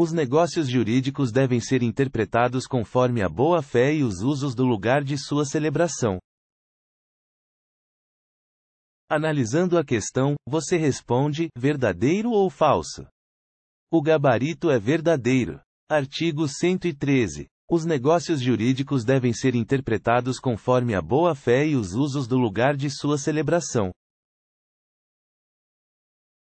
Os negócios jurídicos devem ser interpretados conforme a boa-fé e os usos do lugar de sua celebração. Analisando a questão, você responde: verdadeiro ou falso? O gabarito é verdadeiro. Artigo 113. Os negócios jurídicos devem ser interpretados conforme a boa-fé e os usos do lugar de sua celebração.